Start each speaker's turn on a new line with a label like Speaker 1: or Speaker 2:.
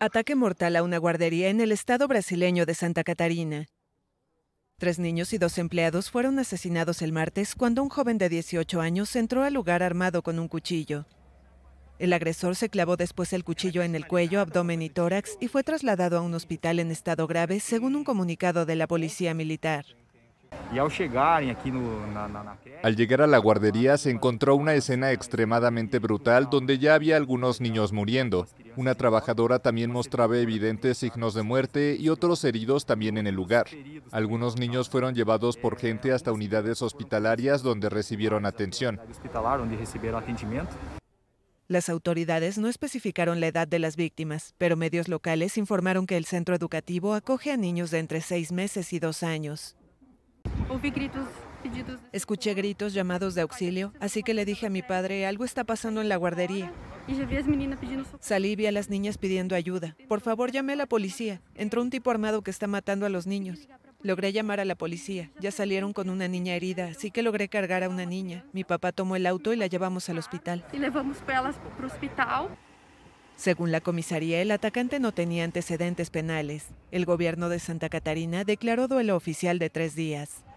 Speaker 1: Ataque mortal a una guardería en el estado brasileño de Santa Catarina. Tres niños y dos empleados fueron asesinados el martes cuando un joven de 18 años entró al lugar armado con un cuchillo. El agresor se clavó después el cuchillo en el cuello, abdomen y tórax y fue trasladado a un hospital en estado grave, según un comunicado de la policía militar.
Speaker 2: Al llegar a la guardería se encontró una escena extremadamente brutal donde ya había algunos niños muriendo. Una trabajadora también mostraba evidentes signos de muerte y otros heridos también en el lugar. Algunos niños fueron llevados por gente hasta unidades hospitalarias donde recibieron atención.
Speaker 1: Las autoridades no especificaron la edad de las víctimas, pero medios locales informaron que el centro educativo acoge a niños de entre seis meses y dos años. Escuché gritos, llamados de auxilio, así que le dije a mi padre, algo está pasando en la guardería. Salí y vi a las niñas pidiendo ayuda. Por favor, llame a la policía. Entró un tipo armado que está matando a los niños. Logré llamar a la policía. Ya salieron con una niña herida, así que logré cargar a una niña. Mi papá tomó el auto y la llevamos al hospital.
Speaker 2: hospital.
Speaker 1: Según la comisaría, el atacante no tenía antecedentes penales. El gobierno de Santa Catarina declaró duelo oficial de tres días.